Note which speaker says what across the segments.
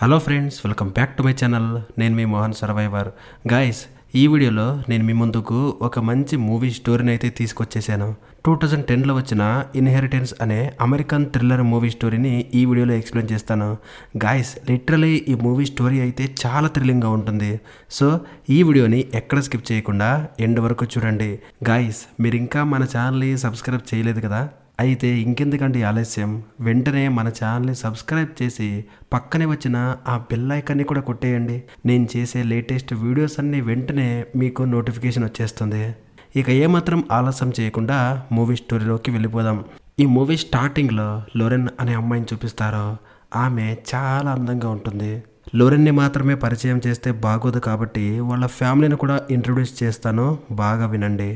Speaker 1: hello friends welcome back to my channel నేను మీ Mohan survivor guys ఈ వీడియోలో నేను మీ ముందుకు ఒక మంచి మూవీ స్టోరీని అయితే తీసుకొచ్చేసాను టూ థౌజండ్ టెన్లో వచ్చిన ఇన్హెరిటెన్స్ అనే అమెరికన్ థ్రిల్లర్ మూవీ స్టోరీని ఈ వీడియోలో ఎక్స్ప్లెయిన్ చేస్తాను గాయస్ లిటరలీ ఈ మూవీ స్టోరీ అయితే చాలా థ్రిల్లింగ్గా ఉంటుంది సో ఈ వీడియోని ఎక్కడ స్కిప్ చేయకుండా ఎండ్ వరకు చూడండి గాయస్ మీరు ఇంకా మన ఛానల్ని సబ్స్క్రైబ్ చేయలేదు కదా అయితే ఇంకెందుకండి ఆలస్యం వెంటనే మన ఛానల్ని సబ్స్క్రైబ్ చేసి పక్కనే వచ్చిన ఆ బెల్లైకాన్ని కూడా కొట్టేయండి నేను చేసే లేటెస్ట్ వీడియోస్ అన్నీ వెంటనే మీకు నోటిఫికేషన్ వచ్చేస్తుంది ఇక ఏమాత్రం ఆలస్యం చేయకుండా మూవీ స్టోరీలోకి వెళ్ళిపోదాం ఈ మూవీ స్టార్టింగ్లో లోరెన్ అనే అమ్మాయిని చూపిస్తారు ఆమె చాలా అందంగా ఉంటుంది లోరెన్ని మాత్రమే పరిచయం చేస్తే బాగోదు కాబట్టి వాళ్ళ ఫ్యామిలీని కూడా ఇంట్రడ్యూస్ చేస్తాను బాగా వినండి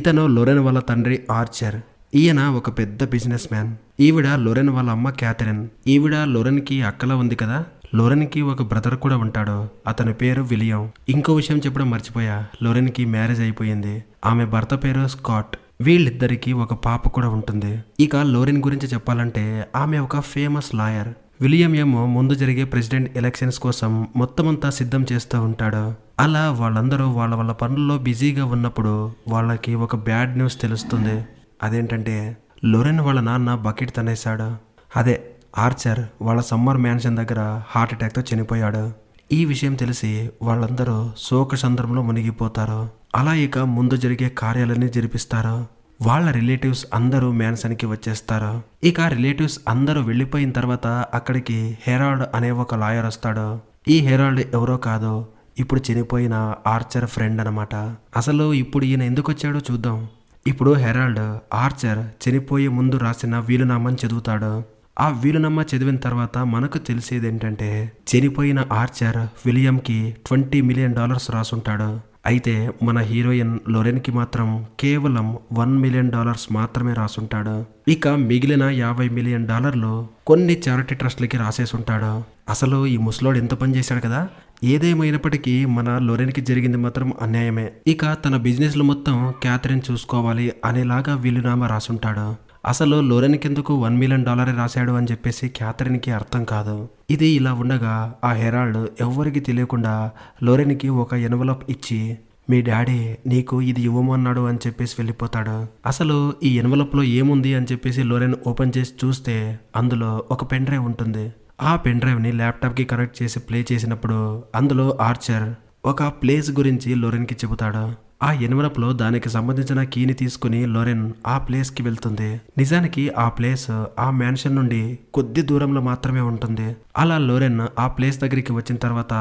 Speaker 1: ఇతను లోరెన్ వాళ్ళ తండ్రి ఆర్చర్ ఈయన ఒక పెద్ద బిజినెస్ మ్యాన్ ఈవిడ లొరెన్ వాళ్ళ అమ్మ క్యాథరిన్ ఈవిడ లొరెన్కి అక్కలా ఉంది కదా లొరెన్కి ఒక బ్రదర్ కూడా ఉంటాడు అతని పేరు విలియం ఇంకో విషయం చెప్పడం మర్చిపోయా లొరెన్కి మ్యారేజ్ అయిపోయింది ఆమె భర్త పేరు స్కాట్ వీళ్ళిద్దరికీ ఒక పాప కూడా ఉంటుంది ఇక లోరెన్ గురించి చెప్పాలంటే ఆమె ఒక ఫేమస్ లాయర్ విలియం ఏమో ముందు జరిగే ప్రెసిడెంట్ ఎలక్షన్స్ కోసం మొత్తం అంతా సిద్ధం చేస్తూ ఉంటాడు అలా వాళ్ళందరూ వాళ్ళ వాళ్ళ పనుల్లో బిజీగా ఉన్నప్పుడు వాళ్ళకి ఒక బ్యాడ్ న్యూస్ తెలుస్తుంది అదేంటంటే లొరెన్ వాళ్ళ నాన్న బకెట్ తనేశాడు అదే ఆర్చర్ వాళ్ళ సమ్మర్ మ్యాన్షన్ దగ్గర హార్ట్ అటాక్తో చనిపోయాడు ఈ విషయం తెలిసి వాళ్ళందరూ శోక సందర్భంలో మునిగిపోతారు అలా ఇక ముందు జరిగే కార్యాలన్నీ జరిపిస్తారు వాళ్ళ రిలేటివ్స్ అందరూ మ్యాన్సన్కి వచ్చేస్తారు ఇక రిలేటివ్స్ అందరూ వెళ్ళిపోయిన తర్వాత అక్కడికి హెరాల్డ్ అనే ఒక లాయర్ వస్తాడు ఈ హెరాల్డ్ ఎవరో కాదు ఇప్పుడు చనిపోయిన ఆర్చర్ ఫ్రెండ్ అనమాట అసలు ఇప్పుడు ఈయన ఎందుకు వచ్చాడో చూద్దాం ఇప్పుడు హెరాల్డ్ ఆర్చర్ చనిపోయే ముందు రాసిన వీలునామాని చదువుతాడు ఆ వీలునామా చదివిన తర్వాత మనకు తెలిసేది ఏంటంటే చనిపోయిన ఆర్చర్ విలియంకి ట్వంటీ మిలియన్ డాలర్స్ రాసుంటాడు అయితే మన హీరోయిన్ లొరెన్కి మాత్రం కేవలం వన్ మిలియన్ డాలర్స్ మాత్రమే రాసుంటాడు ఇక మిగిలిన యాభై మిలియన్ డాలర్లు కొన్ని చారిటీ ట్రస్ట్లకి రాసేసుంటాడు అసలు ఈ ముసలోడు ఎంత పని చేశాడు కదా ఏదేమైనప్పటికీ మన లొరెన్కి జరిగింది మాత్రం అన్యాయమే ఇక తన బిజినెస్లు మొత్తం క్యాథరిన్ చూసుకోవాలి అనేలాగా వీలునామా రాసుంటాడు అసలు లోరెన్ కిందకు వన్ మిలియన్ డాలరే రాశాడు అని చెప్పేసి క్యాథరిన్కి అర్థం కాదు ఇది ఇలా ఉండగా ఆ హెరాల్డ్ ఎవ్వరికి తెలియకుండా లోరెన్కి ఒక ఎన్వలప్ ఇచ్చి మీ డాడీ నీకు ఇది ఇవ్వమన్నాడు అని చెప్పేసి వెళ్ళిపోతాడు అసలు ఈ ఎన్వలప్లో ఏముంది అని చెప్పేసి లోరెన్ ఓపెన్ చేసి చూస్తే అందులో ఒక పెన్ డ్రైవ్ ఉంటుంది ఆ పెన్ డ్రైవ్ని ల్యాప్టాప్కి కనెక్ట్ చేసి ప్లే చేసినప్పుడు అందులో ఆర్చర్ ఒక ప్లేస్ గురించి లొరెన్కి చెబుతాడు ఆ ఎన్వలప్లో దానికి సంబంధించిన కీని తీసుకుని లొరెన్ ఆ ప్లేస్కి వెళ్తుంది నిజానికి ఆ ప్లేస్ ఆ మ్యాన్షన్ నుండి కొద్ది దూరంలో మాత్రమే ఉంటుంది అలా లొరెన్ ఆ ప్లేస్ దగ్గరికి వచ్చిన తర్వాత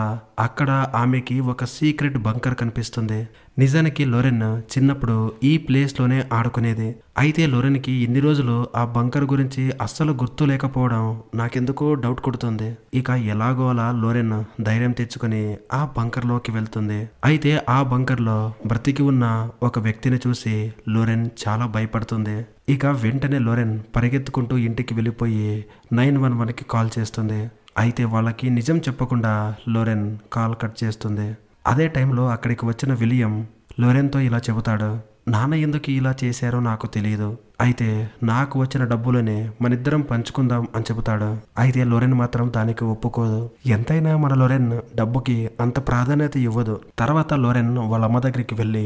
Speaker 1: అక్కడ ఆమెకి ఒక సీక్రెట్ బంకర్ కనిపిస్తుంది నిజానికి లొరెన్ చిన్నప్పుడు ఈ ప్లేస్లోనే ఆడుకునేది అయితే లొరెన్కి ఇన్ని రోజులు ఆ బంకర్ గురించి అస్సలు గుర్తు లేకపోవడం నాకెందుకో డౌట్ కొడుతుంది ఇక ఎలాగో అలా లొరెన్ ధైర్యం తెచ్చుకుని ఆ బంకర్లోకి వెళ్తుంది అయితే ఆ బంకర్లో బ్రతికి ఉన్న ఒక వ్యక్తిని చూసి లొరెన్ చాలా భయపడుతుంది ఇక వెంటనే లొరెన్ పరిగెత్తుకుంటూ ఇంటికి వెళ్ళిపోయి నైన్ వన్ వన్కి కాల్ చేస్తుంది అయితే వాళ్ళకి నిజం చెప్పకుండా లొరెన్ కాల్ కట్ చేస్తుంది అదే టైంలో అక్కడికి వచ్చిన విలియం లొరెన్తో ఇలా చెబుతాడు నాన్న ఎందుకు ఇలా చేశారో నాకు తెలియదు అయితే నాకు వచ్చిన డబ్బులని మనిద్దరం పంచుకుందాం అని చెబుతాడు అయితే లొరెన్ మాత్రం దానికి ఒప్పుకోదు ఎంతైనా మన లొరెన్ డబ్బుకి అంత ప్రాధాన్యత ఇవ్వదు తర్వాత లొరెన్ వాళ్ళ అమ్మ దగ్గరికి వెళ్ళి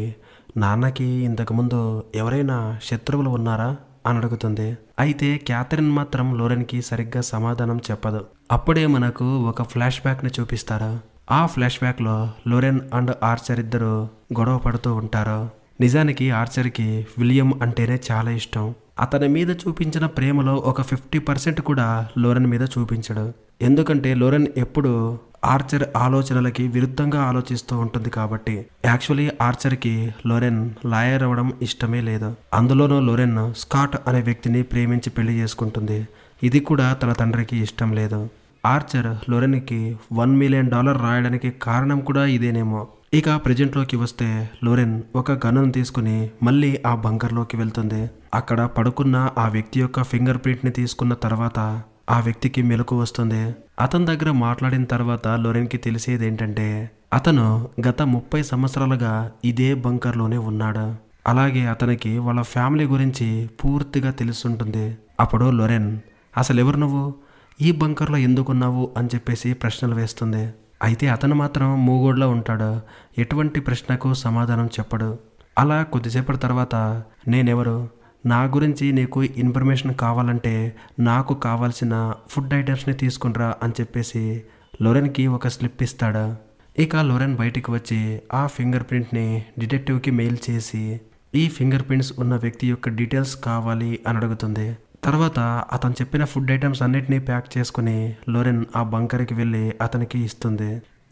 Speaker 1: నాన్నకి ఇంతకుముందు ఎవరైనా శత్రువులు ఉన్నారా అని అడుగుతుంది అయితే క్యాథరిన్ మాత్రం లోరెన్కి సరిగ్గా సమాధానం చెప్పదు అప్పుడే మనకు ఒక ఫ్లాష్ బ్యాక్ని చూపిస్తారా ఆ ఫ్లాష్ బ్యాక్లో లోరెన్ అండ్ ఆర్చర్ ఇద్దరు గొడవ పడుతూ ఉంటారు నిజానికి ఆర్చర్కి విలియం అంటేనే చాలా ఇష్టం అతని మీద చూపించిన ప్రేమలో ఒక ఫిఫ్టీ పర్సెంట్ కూడా లోరెన్ మీద చూపించడు ఎందుకంటే లోరెన్ ఎప్పుడు ఆర్చర్ ఆలోచనలకి విరుద్ధంగా ఆలోచిస్తూ ఉంటుంది కాబట్టి యాక్చువల్లీ ఆర్చర్కి లోరెన్ లాయర్ అవ్వడం ఇష్టమే లేదు అందులోనూ లోరెన్ స్కాట్ అనే వ్యక్తిని ప్రేమించి పెళ్లి చేసుకుంటుంది ఇది కూడా తన తండ్రికి ఇష్టం లేదు ఆర్చర్ లొరెన్కి వన్ మిలియన్ డాలర్ రాయడానికి కారణం కూడా ఇదేనేమో ఇక ప్రజెంట్లోకి వస్తే లోరెన్ ఒక గన్ను తీసుకుని మళ్ళీ ఆ బంకర్లోకి వెళ్తుంది అక్కడ పడుకున్న ఆ వ్యక్తి యొక్క ఫింగర్ ప్రింట్ని తీసుకున్న తర్వాత ఆ వ్యక్తికి మెలకు వస్తుంది అతని దగ్గర మాట్లాడిన తర్వాత లొరెన్కి తెలిసేది ఏంటంటే అతను గత ముప్పై సంవత్సరాలుగా ఇదే బంకర్లోనే ఉన్నాడు అలాగే అతనికి వాళ్ళ ఫ్యామిలీ గురించి పూర్తిగా తెలుసుంటుంది అప్పుడు లొరెన్ అసలు ఎవరు నువ్వు ఈ బంకర్లో ఎందుకున్నావు అని చెప్పేసి ప్రశ్నలు వేస్తుంది అయితే అతను మాత్రం మూగోడ్లో ఉంటాడు ఎటువంటి ప్రశ్నకు సమాధానం చెప్పడు అలా కొద్దిసేపటి తర్వాత నేనెవరు నా గురించి నీకు ఇన్ఫర్మేషన్ కావాలంటే నాకు కావాల్సిన ఫుడ్ ఐటమ్స్ని తీసుకునిరా అని చెప్పేసి లొరెన్కి ఒక స్లిప్ ఇస్తాడు ఇక లొరెన్ బయటికి వచ్చి ఆ ఫింగర్ ప్రింట్ని డిటెక్టివ్కి మెయిల్ చేసి ఈ ఫింగర్ ప్రింట్స్ ఉన్న వ్యక్తి యొక్క డీటెయిల్స్ కావాలి అని అడుగుతుంది తర్వాత అతను చెప్పిన ఫుడ్ ఐటమ్స్ అన్నిటినీ ప్యాక్ చేసుకుని లోరెన్ ఆ బంకర్కి వెళ్ళి అతనికి ఇస్తుంది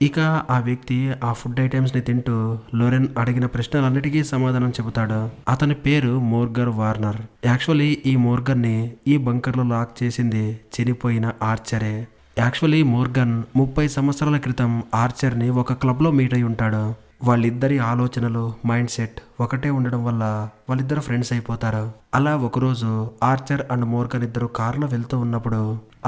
Speaker 1: ఇక ఆ వ్యక్తి ఆ ఫుడ్ ఐటమ్స్ని తింటూ లోరెన్ అడిగిన ప్రశ్నలన్నిటికీ సమాధానం చెబుతాడు అతని పేరు మోర్గర్ వార్నర్ యాక్చువల్లీ ఈ ని ఈ బంకర్లో లాక్ చేసింది చనిపోయిన ఆర్చరే యాక్చువల్లీ మోర్గన్ ముప్పై సంవత్సరాల క్రితం ఆర్చర్ని ఒక క్లబ్లో మీట్ అయి ఉంటాడు వాళ్ళిద్దరి ఆలోచనలు మైండ్ సెట్ ఒకటే ఉండడం వల్ల వాళ్ళిద్దరు ఫ్రెండ్స్ అయిపోతారు అలా ఒకరోజు ఆర్చర్ అండ్ మోర్గన్ ఇద్దరు కారులో వెళ్తూ ఉన్నప్పుడు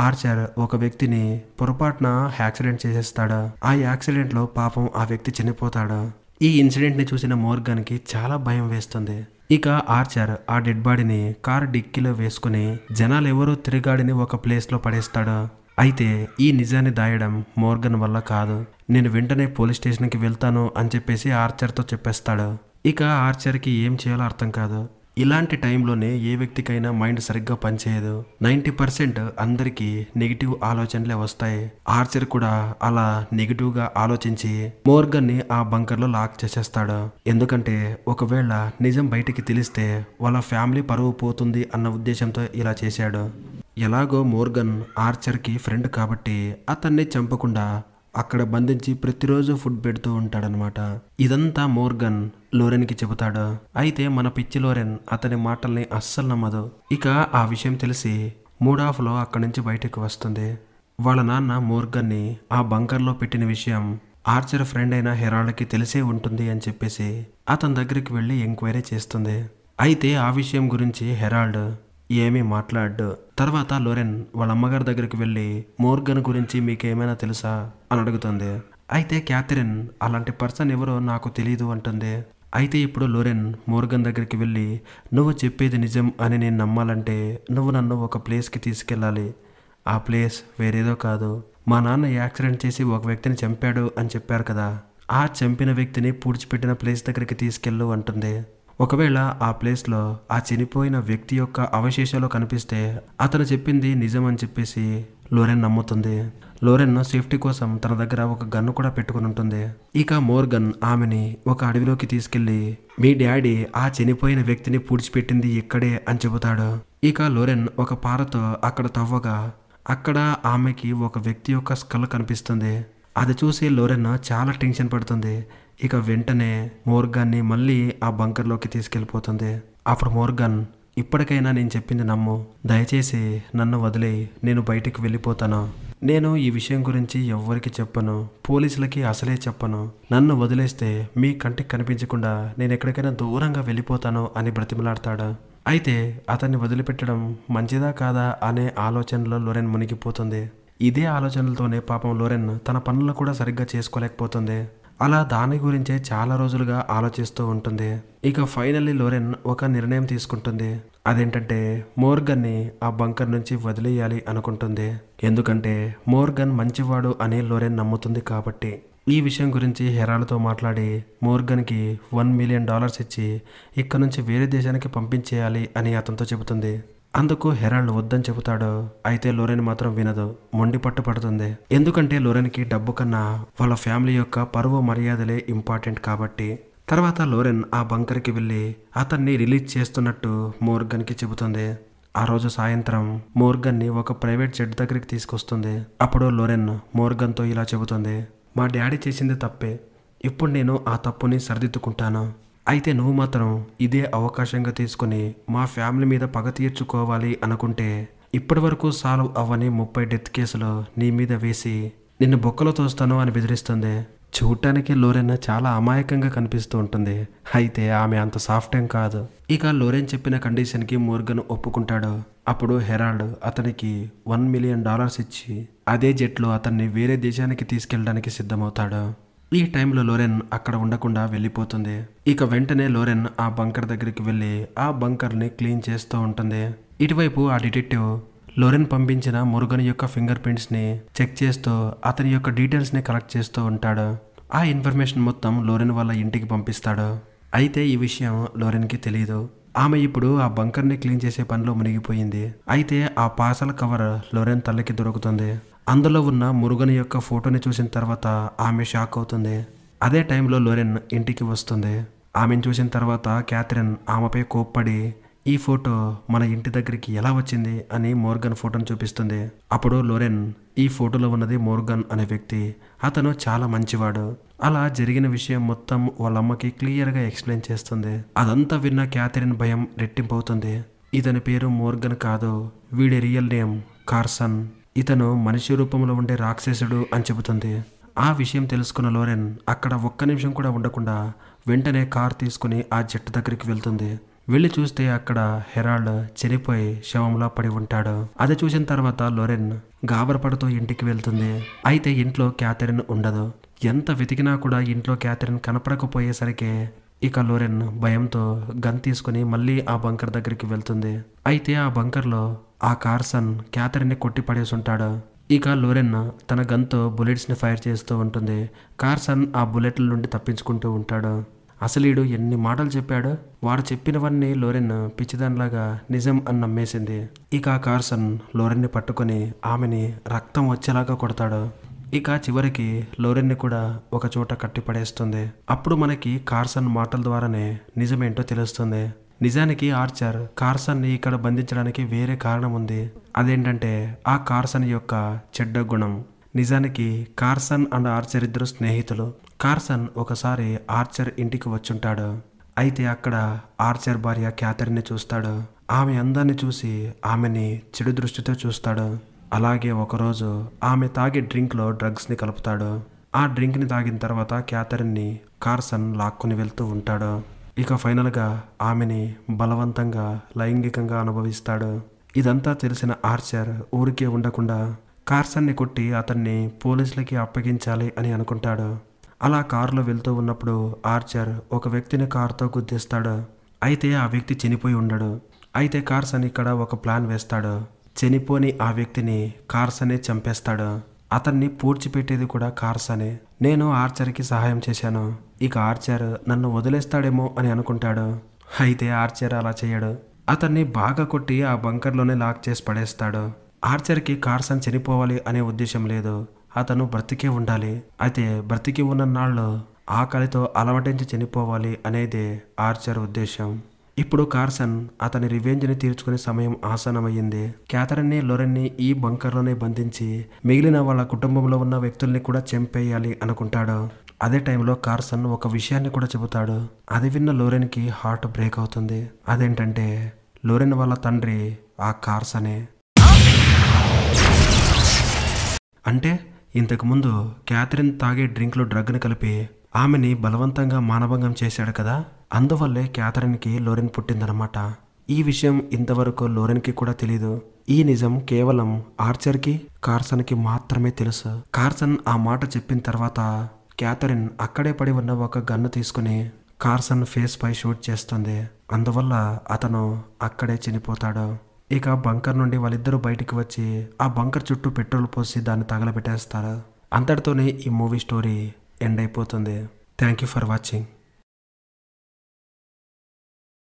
Speaker 1: ఆర్చర్ ఒక వ్యక్తిని పొరపాటున యాక్సిడెంట్ చేసేస్తాడు ఆ యాక్సిడెంట్లో పాపం ఆ వ్యక్తి చనిపోతాడు ఈ ఇన్సిడెంట్ని చూసిన మోర్గన్కి చాలా భయం వేస్తుంది ఇక ఆర్చర్ ఆ డెడ్ బాడీని కారు డిక్కీలో వేసుకుని జనాలు ఎవరో తిరిగాడిని ఒక ప్లేస్లో పడేస్తాడు అయితే ఈ నిజాన్ని దాయడం మోర్గన్ వల్ల కాదు నేను వెంటనే పోలీస్ స్టేషన్కి వెళ్తాను అని చెప్పేసి ఆర్చర్తో చెప్పేస్తాడు ఇక ఆర్చర్కి ఏం చేయాలో అర్థం కాదు ఇలాంటి టైంలోనే ఏ వ్యక్తికైనా మైండ్ సరిగ్గా పనిచేయదు నైంటీ పర్సెంట్ అందరికీ నెగిటివ్ ఆలోచనలే వస్తాయి ఆర్చర్ కూడా అలా నెగిటివ్గా ఆలోచించి మోర్గన్ని ఆ బంకర్లో లాక్ చేసేస్తాడు ఎందుకంటే ఒకవేళ నిజం బయటికి తెలిస్తే వాళ్ళ ఫ్యామిలీ పరువు పోతుంది అన్న ఉద్దేశంతో ఇలా చేశాడు ఎలాగో మోర్గన్ ఆర్చర్కి ఫ్రెండ్ కాబట్టి అతన్ని చంపకుండా అక్కడ బంధించి ప్రతిరోజు ఫుడ్ పెడుతూ ఉంటాడనమాట ఇదంతా మోర్గన్ లోరెన్కి చెబుతాడు అయితే మన పిచ్చి లోరెన్ అతని మాటల్ని అస్సలు నమ్మదు ఇక ఆ విషయం తెలిసి మూడాఫ్లో అక్కడి నుంచి బయటకు వస్తుంది వాళ్ళ నాన్న మోర్గన్ని ఆ బంకర్లో పెట్టిన విషయం ఆర్చర్ ఫ్రెండ్ అయిన హెరాల్డ్కి తెలిసే ఉంటుంది అని చెప్పేసి అతని దగ్గరికి వెళ్ళి ఎంక్వైరీ చేస్తుంది అయితే ఆ విషయం గురించి హెరాల్డ్ ఏమీ మాట్లాడ్డు తర్వాత లోరెన్ వాళ్ళ అమ్మగారి దగ్గరికి వెళ్ళి మోర్గన్ గురించి మీకేమైనా తెలుసా అని అడుగుతుంది అయితే క్యాథరిన్ అలాంటి పర్సన్ ఎవరో నాకు తెలియదు అంటుంది అయితే ఇప్పుడు లోరెన్ మోర్గన్ దగ్గరికి వెళ్ళి నువ్వు చెప్పేది నిజం అని నేను నమ్మాలంటే నువ్వు నన్ను ఒక ప్లేస్కి తీసుకెళ్ళాలి ఆ ప్లేస్ వేరేదో కాదు మా నాన్న యాక్సిడెంట్ చేసి ఒక వ్యక్తిని చంపాడు అని చెప్పారు కదా ఆ చంపిన వ్యక్తిని పూడ్చిపెట్టిన ప్లేస్ దగ్గరికి తీసుకెళ్ళు అంటుంది ఒకవేళ ఆ ప్లేస్లో ఆ చనిపోయిన వ్యక్తి యొక్క అవశేషాలు కనిపిస్తే అతను చెప్పింది నిజమని చెప్పేసి లోరెన్ నమ్ముతుంది లోరెన్ సేఫ్టీ కోసం తన దగ్గర ఒక గన్ను కూడా పెట్టుకుని ఉంటుంది ఇక మోర్గన్ ఆమెని ఒక అడవిలోకి తీసుకెళ్లి మీ డాడీ ఆ చనిపోయిన వ్యక్తిని పూడ్చిపెట్టింది ఇక్కడే అని చెబుతాడు ఇక లోరెన్ ఒక పారతో అక్కడ తవ్వగా అక్కడ ఆమెకి ఒక వ్యక్తి యొక్క స్కల్ కనిపిస్తుంది అది చూసి లోరెన్ చాలా టెన్షన్ పడుతుంది ఇక వెంటనే మోర్గన్ని మళ్ళీ ఆ బంకర్లోకి తీసుకెళ్ళిపోతుంది అప్పుడు మోర్గన్ ఇప్పటికైనా నేను చెప్పింది నమ్ము దయచేసి నన్ను వదిలి నేను బయటికి వెళ్ళిపోతాను నేను ఈ విషయం గురించి ఎవ్వరికి చెప్పను పోలీసులకి అసలే చెప్పను నన్ను వదిలేస్తే మీ కంటికి కనిపించకుండా నేను ఎక్కడికైనా దూరంగా వెళ్ళిపోతాను అని బ్రతిమలాడతాడు అయితే అతన్ని వదిలిపెట్టడం మంచిదా కాదా అనే ఆలోచనలో లోరెన్ మునిగిపోతుంది ఇదే ఆలోచనలతోనే పాపం లోరెన్ తన పనులు కూడా సరిగ్గా చేసుకోలేకపోతుంది అలా దాని గురించే చాలా రోజులుగా ఆలోచిస్తూ ఉంటుంది ఇక ఫైనల్లీ లోరెన్ ఒక నిర్ణయం తీసుకుంటుంది అదేంటంటే మోర్గన్ని ఆ బంకర్ నుంచి వదిలేయాలి అనుకుంటుంది ఎందుకంటే మోర్గన్ మంచివాడు అని లోరెన్ నమ్ముతుంది కాబట్టి ఈ విషయం గురించి హెరాలతో మాట్లాడి మోర్గన్కి వన్ మిలియన్ డాలర్స్ ఇచ్చి ఇక్కడ నుంచి వేరే దేశానికి పంపించేయాలి అని అతనితో చెబుతుంది అందుకు హెరాల్డ్ వద్దని చెబుతాడు అయితే లోరెన్ మాత్రం వినదు మొండి పట్టుపడుతుంది ఎందుకంటే లోరెన్కి డబ్బు కన్నా వాళ్ళ ఫ్యామిలీ యొక్క పరువు మర్యాదలే ఇంపార్టెంట్ కాబట్టి తర్వాత లోరెన్ ఆ బంకర్కి వెళ్ళి అతన్ని రిలీజ్ చేస్తున్నట్టు మోర్గన్కి చెబుతుంది ఆ రోజు సాయంత్రం మోర్గన్ని ఒక ప్రైవేట్ జెడ్ దగ్గరికి తీసుకొస్తుంది అప్పుడు లోరెన్ మోర్గన్తో ఇలా చెబుతుంది మా డాడీ చేసింది తప్పే ఇప్పుడు నేను ఆ తప్పుని సరిదిద్దుకుంటాను అయితే నువ్వు మాత్రం ఇదే అవకాశంగా తీసుకుని మా ఫ్యామిలీ మీద పగ తీర్చుకోవాలి అనుకుంటే ఇప్పటి వరకు సాల్వ్ అవ్వని ముప్పై డెత్ కేసులు నీ మీద వేసి నిన్ను బొక్కలు తోస్తాను అని బెదిరిస్తుంది చూడటానికి లోరెన్ చాలా అమాయకంగా కనిపిస్తూ ఉంటుంది అయితే ఆమె అంత సాఫ్ట్ ఏం కాదు ఇక లోరెన్ చెప్పిన కండిషన్కి మోర్గన్ ఒప్పుకుంటాడు అప్పుడు హెరాల్డ్ అతనికి వన్ మిలియన్ డాలర్స్ ఇచ్చి అదే జెట్లో అతన్ని వేరే దేశానికి తీసుకెళ్ళడానికి సిద్ధమవుతాడు ఈ టైంలో లోరెన్ అక్కడ ఉండకుండా వెళ్ళిపోతుంది ఇక వెంటనే లోరెన్ ఆ బంకర్ దగ్గరికి వెళ్ళి ఆ బంకర్ని క్లీన్ చేస్తూ ఉంటుంది ఇటువైపు ఆ డిటెక్టివ్ లోరెన్ పంపించిన మురుగన్ యొక్క ఫింగర్ ప్రింట్స్ని చెక్ చేస్తూ అతని యొక్క డీటెయిల్స్ని కలెక్ట్ చేస్తూ ఉంటాడు ఆ ఇన్ఫర్మేషన్ మొత్తం లోరెన్ వాళ్ళ ఇంటికి పంపిస్తాడు అయితే ఈ విషయం లోరెన్కి తెలియదు ఆమె ఇప్పుడు ఆ బంకర్ని క్లీన్ చేసే పనిలో మునిగిపోయింది అయితే ఆ పాసల కవర్ లోరెన్ తల్లికి దొరుకుతుంది అందులో ఉన్న మురుగన్ యొక్క ఫోటోని చూసిన తర్వాత ఆమె షాక్ అవుతుంది అదే టైంలో లోరెన్ ఇంటికి వస్తుంది ఆమెను చూసిన తర్వాత క్యాథరిన్ ఆమెపై కోప్పడి ఈ ఫోటో మన ఇంటి దగ్గరికి ఎలా వచ్చింది అని మోర్గన్ ఫోటోను చూపిస్తుంది అప్పుడు లోరెన్ ఈ ఫోటోలో ఉన్నది మోర్గన్ అనే వ్యక్తి అతను చాలా మంచివాడు అలా జరిగిన విషయం మొత్తం వాళ్ళమ్మకి క్లియర్గా ఎక్స్ప్లెయిన్ చేస్తుంది అదంతా విన్న క్యాథరిన్ భయం రెట్టింపు అవుతుంది ఇతని పేరు మోర్గన్ కాదు వీడి రియల్ నేమ్ కార్సన్ ఇతను మనిషి రూపంలో ఉండే రాక్షసుడు అని చెబుతుంది ఆ విషయం తెలుసుకున్న లోరెన్ అక్కడ ఒక్క నిమిషం కూడా ఉండకుండా వెంటనే కార్ తీసుకుని ఆ జట్టు దగ్గరికి వెళ్తుంది వెళ్ళి చూస్తే అక్కడ హెరాల్డ్ చనిపోయి శవంలో పడి ఉంటాడు అది చూసిన తర్వాత లొరెన్ గాబరపడుతూ ఇంటికి వెళ్తుంది అయితే ఇంట్లో క్యాథరిన్ ఉండదు ఎంత వెతికినా కూడా ఇంట్లో క్యాథరిన్ కనపడకపోయేసరికి ఇక లోరెన్ భయంతో గన్ తీసుకుని మళ్ళీ ఆ బంకర్ దగ్గరికి వెళ్తుంది అయితే ఆ బంకర్లో ఆ కార్సన్ క్యాథరిన్ని కొట్టి ఉంటాడు ఇక లోరెన్ తన గన్తో బుల్లెట్స్ని ఫైర్ చేస్తూ ఉంటుంది కార్సన్ ఆ బుల్లెట్ల నుండి తప్పించుకుంటూ ఉంటాడు అసలీడు ఎన్ని మాటలు చెప్పాడు వాడు చెప్పినవన్నీ లోరెన్ పిచ్చిదానిలాగా నిజం అని నమ్మేసింది ఇక కార్సన్ లోరెన్ని పట్టుకొని ఆమెని రక్తం వచ్చేలాగా కొడతాడు ఇక చివరికి లోరెన్ని కూడా ఒక చోట కట్టిపడేస్తుంది అప్పుడు మనకి కార్సన్ మాటల ద్వారానే నిజమేంటో తెలుస్తుంది నిజానికి ఆర్చర్ కార్సన్ని ఇక్కడ బంధించడానికి వేరే కారణం ఉంది అదేంటంటే ఆ కార్సన్ యొక్క చెడ్డ గుణం నిజానికి కార్సన్ అండ్ ఆర్చర్ ఇద్దరు స్నేహితులు కార్సన్ ఒకసారి ఆర్చర్ ఇంటికి వచ్చుంటాడు అయితే అక్కడ ఆర్చర్ భార్య క్యాథరిన్ని చూస్తాడు ఆమె అందాన్ని చూసి ఆమెని చెడు దృష్టితో చూస్తాడు అలాగే ఒకరోజు ఆమె తాగే డ్రింక్లో డ్రగ్స్ని కలుపుతాడు ఆ డ్రింక్ని తాగిన తర్వాత క్యాథరిన్ని కార్సన్ లాక్కుని వెళ్తూ ఉంటాడు ఇక ఫైనల్గా ఆమెని బలవంతంగా లైంగికంగా అనుభవిస్తాడు ఇదంతా తెలిసిన ఆర్చర్ ఊరికే ఉండకుండా కార్సన్ని కొట్టి అతన్ని పోలీసులకి అప్పగించాలి అని అనుకుంటాడు అలా కారులో వెళ్తూ ఉన్నప్పుడు ఆర్చర్ ఒక వ్యక్తిని కారుతో గుద్దేస్తాడు అయితే ఆ వ్యక్తి చనిపోయి ఉండడు అయితే కార్సన్ ఇక్కడ ఒక ప్లాన్ వేస్తాడు చనిపోని ఆ వ్యక్తిని కార్సనే చంపేస్తాడు అతన్ని పూడ్చిపెట్టేది కూడా కార్స్ అనే నేను ఆర్చర్కి సహాయం చేశాను ఇక ఆర్చర్ నన్ను వదిలేస్తాడేమో అని అనుకుంటాడు అయితే ఆర్చర్ అలా చేయడు అతన్ని బాగా కొట్టి ఆ బంకర్లోనే లాక్ చేసి పడేస్తాడు ఆర్చర్కి కార్సన్ చనిపోవాలి అనే ఉద్దేశం లేదు అతను బ్రతికే ఉండాలి అయితే బ్రతికి ఉన్న నాళ్ళు ఆకలితో అలవటించి చనిపోవాలి అనేది ఆర్చర్ ఉద్దేశం ఇప్పుడు కార్సన్ అతని రివెంజ్ని తీర్చుకునే సమయం ఆసనమయ్యింది క్యాథరిన్ని లొరెన్ని ఈ బంకర్లోనే బంధించి మిగిలిన వాళ్ళ కుటుంబంలో ఉన్న వ్యక్తుల్ని కూడా చంపేయాలి అనుకుంటాడు అదే టైంలో కార్సన్ ఒక విషయాన్ని కూడా చెబుతాడు అది విన్న లోరెన్కి హార్ట్ బ్రేక్ అవుతుంది అదేంటంటే లోరెన్ వాళ్ళ తండ్రి ఆ కార్సనే అంటే ఇంతకుముందు క్యాథరిన్ తాగే డ్రింక్లు డ్రగ్ని కలిపి ఆమెని బలవంతంగా మానభంగం చేశాడు కదా అందువల్లే క్యాథరిన్కి లోరెన్ పుట్టిందనమాట ఈ విషయం ఇంతవరకు లోరెన్కి కూడా తెలియదు ఈ నిజం కేవలం ఆర్చర్కి కార్సన్కి మాత్రమే తెలుసు కార్సన్ ఆ మాట చెప్పిన తర్వాత క్యాథరిన్ అక్కడే పడి ఉన్న ఒక గన్ను తీసుకుని కార్సన్ ఫేస్ పై షూట్ చేస్తుంది అందువల్ల అతను అక్కడే చనిపోతాడు ఇక బంకర్ నుండి వాళ్ళిద్దరూ బయటికి వచ్చి ఆ బంకర్ చుట్టూ పెట్రోల్ పోసి దాన్ని తగలబెట్టేస్తారు అంతటితోనే ఈ మూవీ స్టోరీ ఎండ్ అయిపోతుంది థ్యాంక్ యూ ఫర్ వాచింగ్